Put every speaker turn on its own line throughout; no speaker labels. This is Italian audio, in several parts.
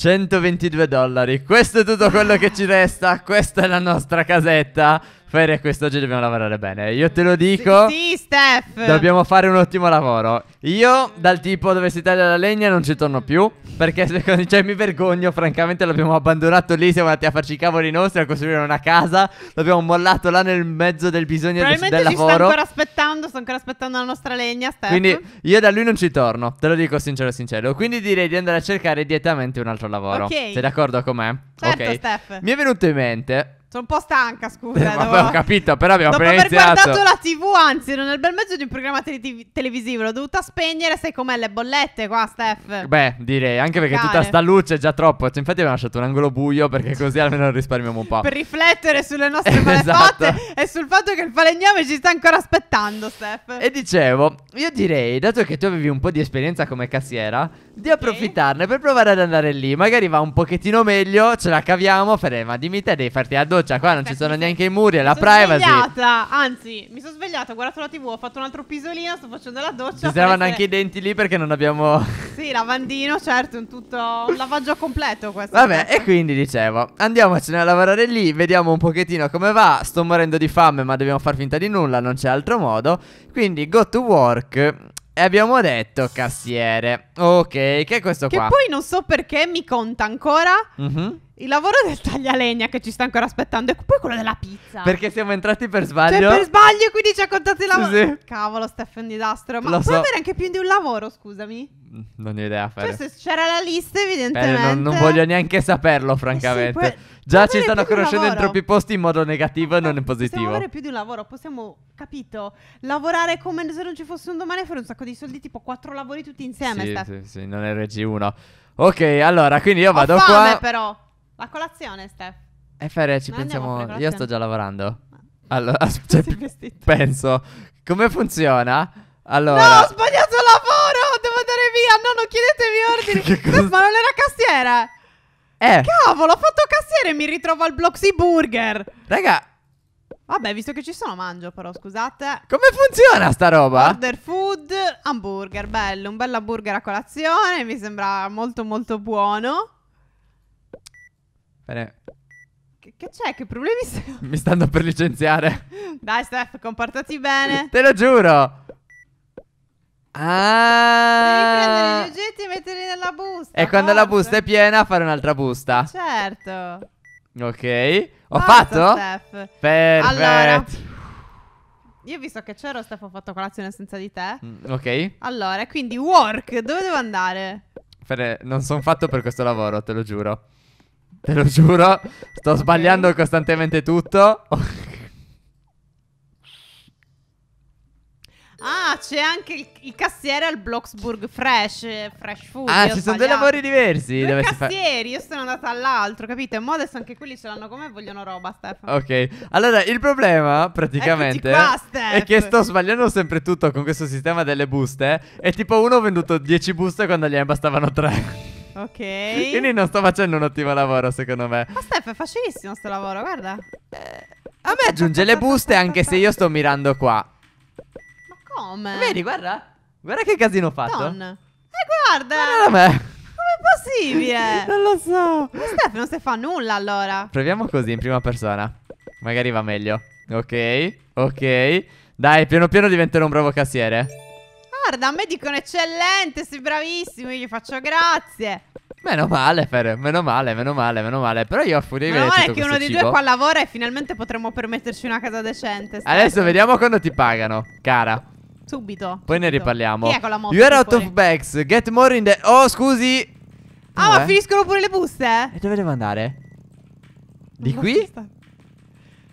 122 dollari. Questo è tutto quello che ci resta. Questa è la nostra casetta. Fede, quest'oggi dobbiamo lavorare bene. Io te lo dico.
Sì, sì, Steph. Dobbiamo
fare un ottimo lavoro. Io, dal tipo dove si taglia la legna, non ci torno più. Perché secondo cioè, mi vergogno. Francamente, l'abbiamo abbandonato lì. Siamo andati a farci i cavoli nostri a costruire una casa. L'abbiamo mollato là nel mezzo del bisogno del, del lavoro. sta ancora
aspettando. Sto ancora aspettando la nostra legna, Steph. Quindi,
io da lui non ci torno. Te lo dico sincero, sincero. Quindi, direi di andare a cercare direttamente un altro lavoro. Ok. Sei d'accordo con me? Certo, okay. Steph. Mi è venuto in mente
sono un po' stanca, scusa. Eh, vabbè, dovevo... ho capito, però abbiamo Dopo appena iniziato. Dopo aver guardato la TV, anzi, ero nel bel mezzo di un programma te- televisivo, l'ho dovuta spegnere, sai com'è le bollette qua, Steph? Beh,
direi, anche perché Care. tutta sta luce è già troppo. Cioè, infatti abbiamo lasciato un angolo buio perché così almeno risparmiamo un po'. per
riflettere sulle nostre eh, malefatte e sul fatto che il falegname ci sta ancora aspettando, Steph.
E dicevo,
io direi,
dato che tu avevi un po' di esperienza come cassiera, di okay. approfittarne per provare ad andare lì. Magari va un pochettino meglio, ce la caviamo, Ferema, dimmi te, devi farti addosso social, qua non ci cioè, sono neanche i muri, è la privacy. Mi sono
svegliata, anzi, mi sono svegliata, ho guardato la TV, ho fatto un altro pisolino, sto facendo la doccia. Ci saranno anche i
denti lì perché non abbiamo
Sì, lavandino, certo, un tutto un lavaggio completo questo. Vabbè, e
quindi dicevo, andiamocene a lavorare lì, vediamo un pochettino come va. Sto morendo di fame, ma dobbiamo far finta di nulla, non c'è altro modo. Quindi go to work e abbiamo detto cassiere. Ok, che è questo che qua? Che poi
non so perché mi conta ancora. Mhm. Mm il lavoro del taglialegna che ci sta ancora aspettando e poi quello della pizza. Perché
siamo entrati per sbaglio. Cioè, per
sbaglio e quindi ci ha contato il lavoro. Sì, sì. Cavolo, Stefan disastro. Ma Lo puoi so. avere anche più di un lavoro, scusami?
Mm, non ho idea. Fare. Cioè,
se c'era la lista, evidentemente. Beh, non, non, voglio
neanche saperlo, francamente. Eh sì, puoi... Già ci stanno conoscendo in troppi posti in modo negativo e esatto, non in positivo. Possiamo avere più
di un lavoro, possiamo, capito, lavorare come se non ci fosse un domani e fare un sacco di soldi, tipo quattro lavori tutti insieme. Sì, Steph.
sì, sì, non è RG1. Ok, allora, quindi io vado ho fame, qua.
però. La colazione, Steph.
E eh, Ferre, ci Noi pensiamo. Io sto già lavorando. Allora, cioè, penso. Come funziona? Allora. No, ho
sbagliato il lavoro! Devo andare via! No, non chiedetemi ordini! ma non era cassiera! Eh! Cavolo, ho fatto cassiere e mi ritrovo al Bloxy Burger! Raga, Vabbè, visto che ci sono, mangio però, scusate. Come
funziona sta roba? Order
food, hamburger, bello, un bel hamburger a colazione, mi sembra molto molto buono. Bene. Che, che c'è? Che problemi sei? Mi stanno
per licenziare.
Dai, Steph, comportati bene. Te
lo giuro. Ah. Devi prendere gli
oggetti e metterli nella busta. E quando forza. la busta
è piena, fare un'altra busta.
Certo.
Ok. Ho forza, fatto? Steph. Perfetto. Allora.
Io visto che c'ero, Steph, ho fatto colazione senza di te. Mm, ok. Allora, quindi work, dove devo andare?
Fede, non sono fatto per questo lavoro, te lo giuro. Te lo giuro, sto sbagliando costantemente tutto.
Ah, c'è anche il, il cassiere al Bloxburg Fresh, eh, Fresh Food. Ah, ci sono due lavori diversi. Due cassieri, fa... io sono andata all'altro, capito? E mo adesso anche quelli ce l'hanno come vogliono roba, Stefano. Ok,
allora il problema praticamente qua, è che sto sbagliando sempre tutto con questo sistema delle buste. E tipo uno ho venduto 10 buste quando gliene bastavano 3.
Ok. Quindi
non sto facendo un ottimo lavoro, secondo me. Ma
Steph, è facilissimo sto lavoro, guarda. Eh, a me
aggiunge le buste anche se io sto mirando qua. Ma
come? Vedi, guarda.
Guarda che casino ho fatto. Don.
E eh, guarda. Guarda me. Com'è possibile? non lo so. Ma Steph non si fa nulla allora.
Proviamo così, in prima persona. Magari va meglio. Ok, ok. Dai, piano piano diventerò un bravo cassiere
guarda, a me dicono eccellente, sei bravissimo, io gli faccio grazie.
Meno male, Fer, meno male, meno male, meno male. Però io a furia di vedere. Meno male che uno dei cibo. due qua
lavora e finalmente potremmo permetterci una casa decente. Stai. Adesso vediamo
quando ti pagano, cara. Subito. Poi subito. ne riparliamo. Chi è con la moto? You are out fuori? of bags. Get more in the. Oh, scusi. Ah, Dov'è? ma
finiscono pure le
buste? E dove devo andare? Di non qui?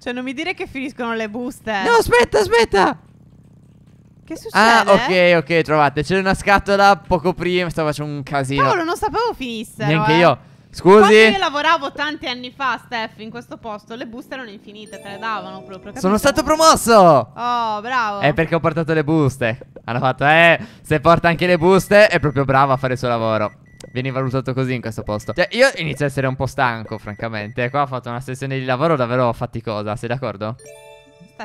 Cioè, non mi dire che finiscono le buste. No, aspetta, aspetta. Che ah, succede?
Ah, ok, ok, trovate. C'era una scatola poco prima. Stavo facendo un casino. Cavolo,
non sapevo finisse. Neanche eh. io.
Scusi. Quando io
lavoravo tanti anni fa, Steph, in questo posto, le buste erano infinite, te le davano proprio. Capito? Sono stato promosso! Oh, bravo.
È perché ho portato le buste. Hanno fatto, eh, se porta anche le buste, è proprio bravo a fare il suo lavoro. Vieni valutato così in questo posto. Cioè, io inizio a essere un po' stanco, francamente. Qua ho fatto una sessione di lavoro davvero faticosa, sei d'accordo?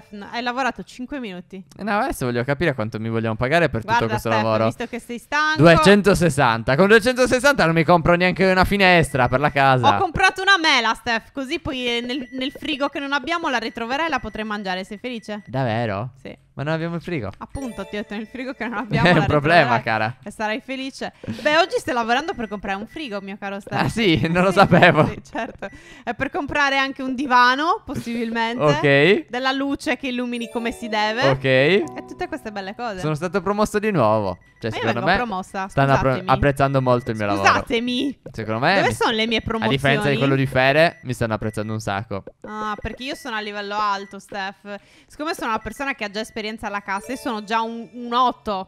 Steph, hai lavorato 5 minuti. No, adesso
voglio capire quanto mi vogliamo pagare per Guarda, tutto questo Steph, lavoro. visto che sei stanco. 260. Con 260 non mi compro neanche una finestra per la casa. Ho
comprato una mela, Steph, così poi eh, nel, nel frigo che non abbiamo la ritroverai e la potrei mangiare. Sei felice?
Davvero? Sì. Ma non abbiamo il frigo.
Appunto, ti ho detto nel frigo che non abbiamo. È un problema, cara. E sarai felice. Beh, oggi stai lavorando per comprare un frigo, mio caro Stefano. Ah,
sì, non lo sì, sapevo. Sì,
certo. È per comprare anche un divano, possibilmente. ok. Della luce torce cioè che illumini come si deve. Ok. E tutte queste belle cose. Sono
stato promosso di nuovo. Cioè, Ma secondo me promossa, stanno appre apprezzando molto il mio Scusatemi. lavoro. Scusatemi. Secondo me Dove sono le mie promozioni? A differenza di quello di Fere, mi stanno apprezzando un sacco.
Ah, perché io sono a livello alto, Steph. Siccome sono una persona che ha già esperienza alla cassa, io sono già un, un 8.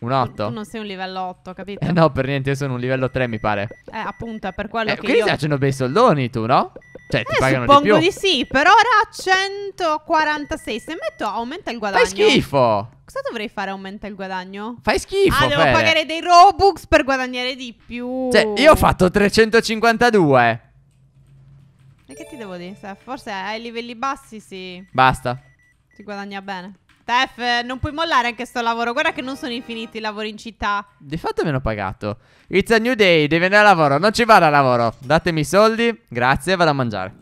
Un 8? Tu non
sei un livello 8, capito? Eh no,
per niente, io sono un livello 3, mi pare.
Eh, appunto, è per quello eh, che quindi io... Quindi piacciono
bei soldoni, tu, no? Cioè, ti eh, pagano suppongo di, di,
sì, per ora 146. Se metto aumenta il guadagno. Fai schifo. Cosa dovrei fare? Aumenta il guadagno? Fai schifo. Ah, devo Fere. pagare dei Robux per guadagnare di più. Cioè, io ho
fatto 352.
E che ti devo dire? Forse ai livelli bassi sì. Basta. Si guadagna bene. Steph, non puoi mollare anche sto lavoro. Guarda che non sono infiniti i lavori in città.
Di fatto mi hanno pagato. It's a new day, devi andare a lavoro. Non ci vado a lavoro. Datemi i soldi. Grazie, vado a mangiare.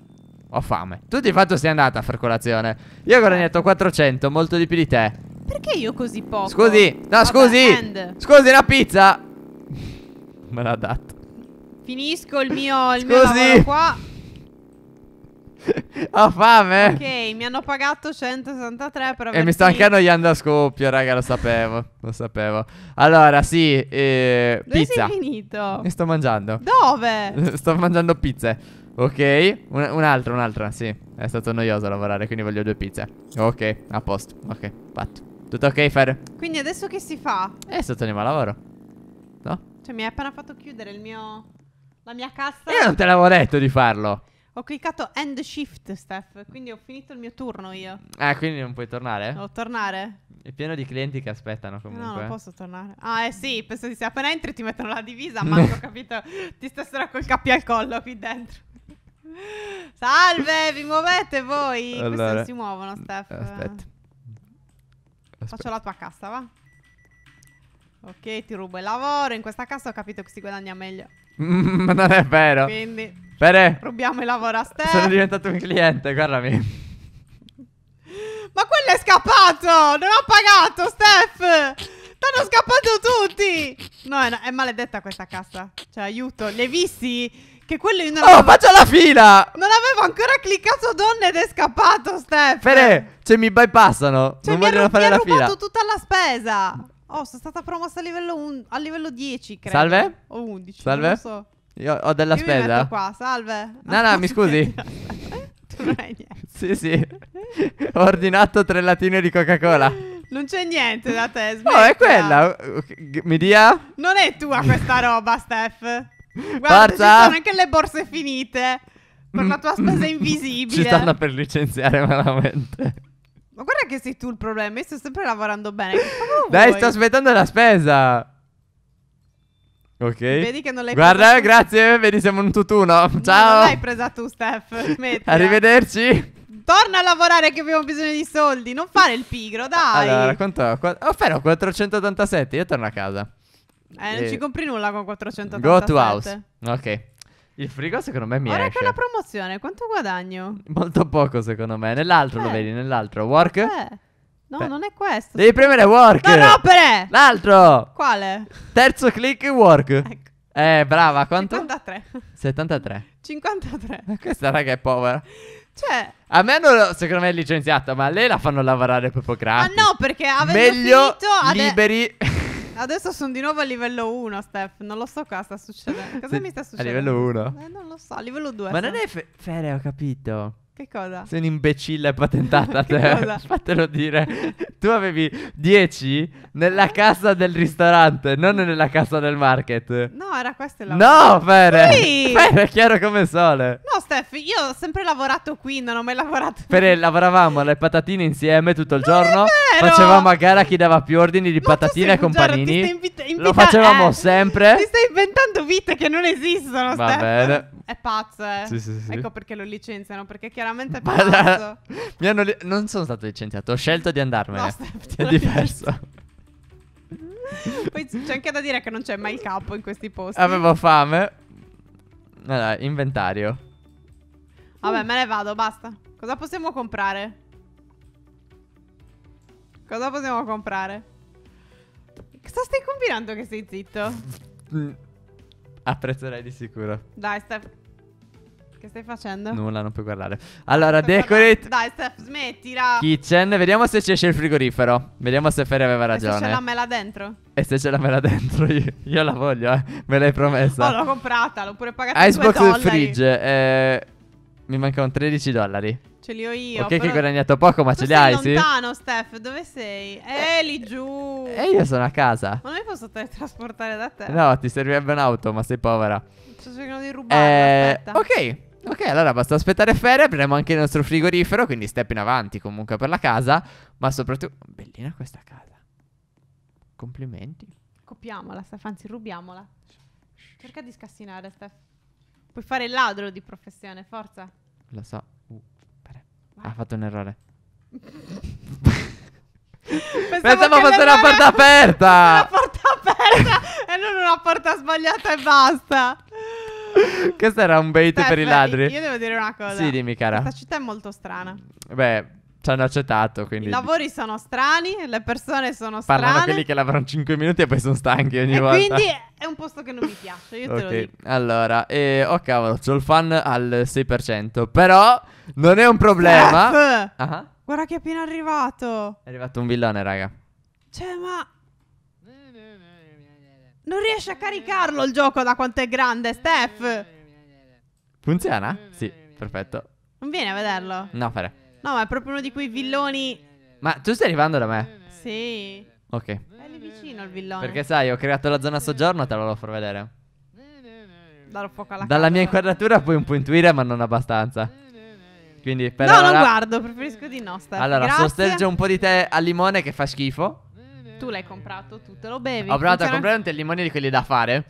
Ho fame. Tu di fatto sei andata a far colazione. Io ho guadagnato 400, molto di più di te.
Perché io così poco? Scusi, no, Vabbè, scusi. End. Scusi, una
pizza. Me l'ha dato.
Finisco il mio, il mio lavoro qua.
Ho fame.
Ok, mi hanno pagato 163 per aver E mi sta anche annoiando
a scoppio, raga, lo sapevo. lo sapevo. Allora, sì, eh, Dove pizza. sei
finito? Mi
sto mangiando. Dove? sto mangiando pizze. Ok, un- un'altra, un'altra, sì. È stato noioso lavorare, quindi voglio due pizze. Ok, a posto. Ok, fatto. Tutto ok, Fer?
Quindi adesso che si fa? Eh,
stato andiamo al lavoro. No?
Cioè, mi hai appena fatto chiudere il mio... La mia cassa. Io non te
l'avevo detto di farlo.
Ho cliccato end shift, Steph, quindi ho finito il mio turno io.
Ah, quindi non puoi tornare? Devo
tornare?
È pieno di clienti che aspettano comunque. No, non posso
tornare. Ah, eh sì, penso di sì. Appena entri ti mettono la divisa, ma ho capito. Ti stessero col cappio al collo qui dentro. Salve, vi muovete voi? Allora. Questi non si muovono, Steph. Aspetta. Aspetta. Faccio la tua cassa, va? Ok, ti rubo il lavoro. In questa cassa ho capito che si guadagna meglio.
ma non è vero. Quindi... Bene.
Rubiamo i lavori a Steph. Sono diventato un
cliente, guardami.
Ma quello è scappato! Non ho pagato, Steph! Stanno scappando tutti! No, è, è, maledetta questa cassa. Cioè, aiuto. Le visti? Che quello io non Oh, avevo... faccia la fila! Non avevo ancora cliccato donne ed è scappato, Steph! Fere,
cioè mi bypassano. Cioè, non vogliono ru- fare la fila. Mi ha rubato
tutta la spesa. Oh, sono stata promossa a livello, un- a livello 10, credo. Salve? O 11. Salve? Non so. Io ho della Io spesa. Mi metto qua, salve. No, no, mi scusi.
tu non hai niente. Sì, sì. ho ordinato tre latine di Coca-Cola.
Non c'è niente da te, smettila. Oh, è quella.
Mi dia?
Non è tua questa roba, Steph. Guarda, Forza. ci sono anche le borse finite. Per la tua spesa mm. invisibile. Ci stanno
per licenziare malamente.
Ma guarda che sei tu il problema. Io sto sempre lavorando bene. Dai, sto aspettando
la spesa. Ok. Vedi che non l'hai Guarda, presa. Guarda, grazie. Vedi, siamo un tutuno. Ciao. No, non l'hai
presa tu, Steph. Smettila.
Arrivederci.
Torna a lavorare che abbiamo bisogno di soldi. Non fare il pigro, dai. Allora, quanto ho? Qu-
oh, 487. Io torno a casa. Eh, e... non ci eh,
compri nulla con 487. Go to house.
Ok. Il frigo secondo me mi Ora esce. Ora con la
promozione, quanto guadagno?
Molto poco secondo me. Nell'altro eh. lo vedi, nell'altro. Work? Eh.
No, Beh. non è questo. Devi premere work. Non rompere! L'altro. Quale?
Terzo click work. Ecco. Eh, brava, quanto? 73. 73.
53. Ma Questa
raga è povera. Cioè, a me hanno, secondo me, licenziato, ma a lei la fanno lavorare proprio gratis. Ma
ah, no, perché avendo Meglio finito, liberi. Adesso sono di nuovo a livello 1, Steph. Non lo so cosa sta succedendo. Cosa sì, mi sta succedendo? A livello 1? Eh, non lo so, a livello 2. Ma non è
fe- Fere, ho capito. Che cosa? Sei un imbecille patentata te. cosa? Fatelo dire. Tu avevi 10 nella casa del ristorante, non nella casa del market. No, era
questa la No, Fere! Sì! Fere è
chiaro come sole.
No, Steph, io ho sempre lavorato qui, non ho mai lavorato.
Fere, lavoravamo le patatine insieme tutto il non giorno. Facevamo a gara chi dava più ordini di Ma patatine e companini. Invita-
invita- Lo facevamo eh. sempre. Ti stai inventando vite che non esistono, Va Steph. Bene. È pazzo, eh. Sì, sì, sì. Ecco perché lo licenziano, perché chiaramente veramente pazzo.
li- non sono stato licenziato, ho scelto di andarmene. No, è diverso.
Poi c'è anche da dire che non c'è mai il capo in questi posti. Avevo
fame. Allora, inventario.
Vabbè, me ne vado, basta. Cosa possiamo comprare? Cosa possiamo comprare? Cosa stai combinando che sei zitto?
Mm. Apprezzerei di sicuro.
Dai, Steph. Che stai facendo?
Nulla, non puoi guardare. Allora, decorate.
Dai, Steph, smettila.
Kitchen, vediamo se ci esce il frigorifero. Vediamo se Ferri aveva ragione. E se c'è la
mela dentro.
E se c'è la mela dentro, io, io la voglio, eh. Me l'hai promessa. Oh, l'ho comprata,
l'ho pure pagata Icebox 2 fridge.
Eh, mi mancano 13 dollari. Ce li ho io. Ok, che hai guadagnato poco, ma ce li hai, lontano, sì?
lontano, Steph. Dove sei? Eh, lì giù. E eh, io sono a casa. Ma non mi posso teletrasportare da te? No,
ti servirebbe un'auto, ma sei povera. Sto cercando di rubarla, eh, aspetta. Ok. Ok, allora basta aspettare ferie, apriamo anche il nostro frigorifero, quindi step in avanti comunque per la casa, ma soprattutto... Bellina questa casa. Complimenti.
Copiamola, Steph, anzi rubiamola. Cerca di scassinare, Steph. Puoi fare il ladro di professione, forza.
Lo so. Uh, ha fatto un errore. Pensavo,
Pensavo fosse una porta aperta. Una porta aperta e non una porta sbagliata e basta.
Questo era un bait Beh, per i ladri. Io devo dire una cosa. Sì, dimmi, cara. Questa
città è molto strana.
Beh, ci hanno accettato. Quindi... I lavori
sono strani, le persone sono strane. Parlano quelli che
lavorano 5 minuti e poi sono stanchi ogni e volta. Quindi
è un posto che non mi piace. Io okay. te lo dico.
Allora, e... oh cavolo, c'ho il fan al 6%. Però non è un problema. uh-huh.
Guarda che è appena arrivato.
È arrivato un villone, raga.
Cioè, ma non riesce a caricarlo il gioco da quanto è grande, Steph.
Funziona? Mm. Sì, perfetto.
Non vieni a vederlo? No, fare. No, ma è proprio uno di quei villoni.
Ma tu stai arrivando da me?
Sì. Ok. È lì vicino il villone. Perché
sai, ho creato la zona soggiorno, te lo devo far vedere. Dalla mia inquadratura puoi un po' intuire, ma non abbastanza. Quindi, per no, ora... non
guardo, preferisco di no. Steph. Allora, Grazie. sostergio un
po' di tè al limone che fa schifo.
Tu l'hai comprato, tu te lo bevi. Ho provato a comprare un
tellimone di quelli da fare.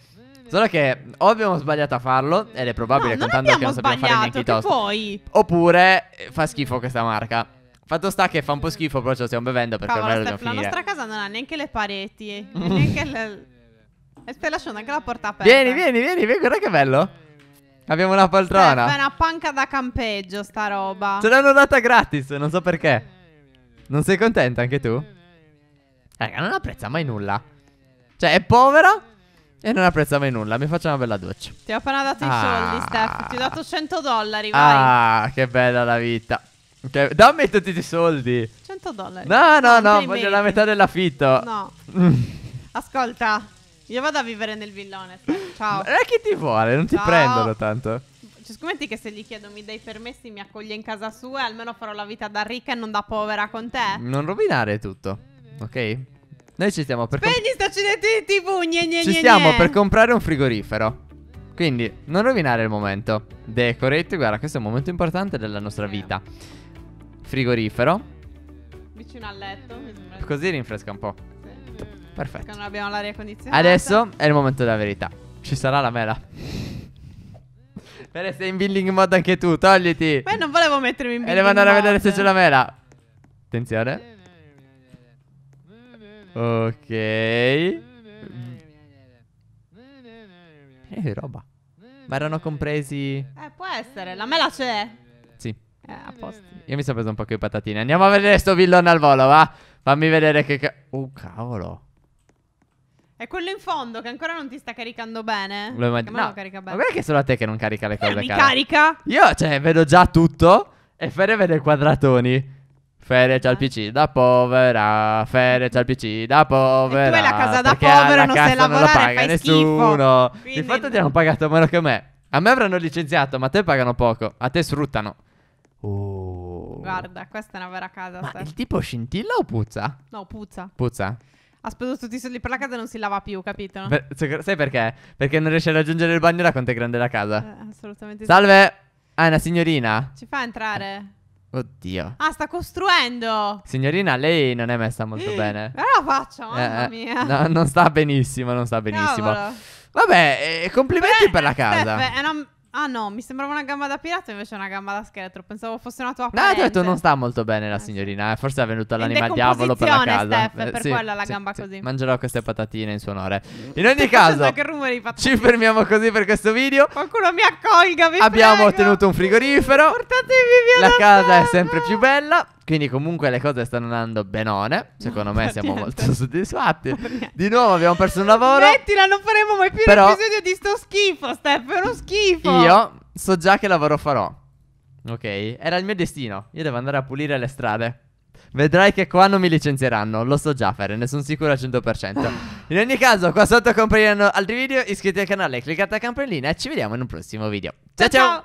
Solo che o abbiamo sbagliato a farlo, ed è probabile no, contando che non sappiamo fare neanche i toast. Poi... Oppure eh, fa schifo questa marca. Fatto sta che fa un po' schifo, però ce lo stiamo bevendo perché Cavolo, ormai Steph, lo dobbiamo La
nostra casa non ha neanche le pareti. neanche le... E stai lasciando anche la porta aperta. Vieni,
vieni, vieni, vieni guarda che bello. Abbiamo una poltrona. Steph, è una
panca da campeggio sta roba. Ce l'hanno
data gratis, non so perché. Non sei contenta anche tu? Raga, non apprezza mai nulla. Cioè, è povera e non apprezza mai nulla. Mi faccio una bella doccia. Ti ho appena dato ah. i soldi,
Steph. Ti ho dato 100 dollari, vai.
Ah, che bella la vita. Okay. Dammi tutti i soldi.
100 dollari. No, no, no, voglio la metà
dell'affitto. No.
Ascolta, io vado a vivere nel villone. Ciao. E eh, chi ti vuole? Non Ciao. ti prendono tanto. Cioè, scommetti che se gli chiedo mi dai permessi, mi accoglie in casa sua e almeno farò la vita da ricca e non da povera con te.
Non rovinare tutto ok? Noi ci stiamo per... Spegni
sta TV, gne, gne, Ci stiamo per
comprare un frigorifero. Quindi, non rovinare il momento. Decorate, guarda, questo è un momento importante della nostra vita. Frigorifero.
Vicino al letto.
Così rinfresca un po'. Perfetto. Perché non abbiamo
l'aria condizionata. Adesso
è il momento della verità. Ci sarà la mela. Bene, sei in building mode anche tu, togliti.
Beh, non volevo mettermi in building mode. E devo andare mod. a vedere se c'è la
mela. Attenzione. Ok. Eh, roba. Ma erano compresi... Eh,
può essere, la mela c'è. Sì. Eh, a posto.
Io mi sono preso un po' di patatine. Andiamo a vedere sto villone al volo, va. Fammi vedere che... Ca oh, cavolo.
È quello in fondo che ancora non ti sta caricando bene. Lo immagino. No, lo carica bene. Ma guarda che solo
a te che non carica le cose, Mi cara. carica? Io, cioè, vedo già tutto e Fede vede quadratoni. Ferie c'ha il PC da povera, Ferie c'ha il PC da povera. E tu hai la casa da povera, non sai lavorare, non la paga nessuno. Quindi... Infatti ti hanno pagato meno che me. A me avranno licenziato, ma a te pagano poco, a te sfruttano. Oh.
Guarda, questa è una vera casa. Ma il tipo
scintilla o puzza? No, puzza. Puzza?
Ha speso tutti i soldi per la casa e non si lava più, capito? Per,
sai perché? Perché non riesce a raggiungere il bagno da quanto è grande la casa. Eh, assolutamente. Salve! Sì. Ah, è una signorina?
Ci fa entrare?
Oddio.
Ah, sta costruendo.
Signorina, lei non è messa molto eh, bene. Però la faccia, mamma eh, eh, mia. No, non sta benissimo, non sta benissimo. Cavolo. Vabbè, eh, complimenti Beh, per la casa. Steph,
è una Ah no, mi sembrava una gamba da pirata, invece è una gamba da scheletro. Pensavo fosse una tua apparenza. No, ho detto
non sta molto bene la eh, signorina. Eh, forse è venuta l'anima al diavolo per la calda. Steph, eh, per sì, quella la sì, gamba sì. così. Mangerò queste patatine in suo onore. In ogni caso,
ci fermiamo
così per questo video.
Qualcuno mi accolga,
vi Abbiamo prego. ottenuto un frigorifero. Portatemi via La casa te. è sempre più bella. Quindi comunque le cose stanno andando benone. Secondo me siamo niente. molto soddisfatti. Di nuovo abbiamo perso un lavoro.
Mettila, non faremo mai più Però... l'episodio di sto schifo, Steph, è uno schifo. Io
so già che lavoro farò. Ok? Era il mio destino. Io devo andare a pulire le strade. Vedrai che qua non mi licenzieranno, lo so già fare, ne sono sicuro al 100%. In ogni caso, qua sotto compariranno altri video, iscriviti al canale, cliccate la campanellina e ci vediamo in un prossimo video.
ciao! ciao. ciao.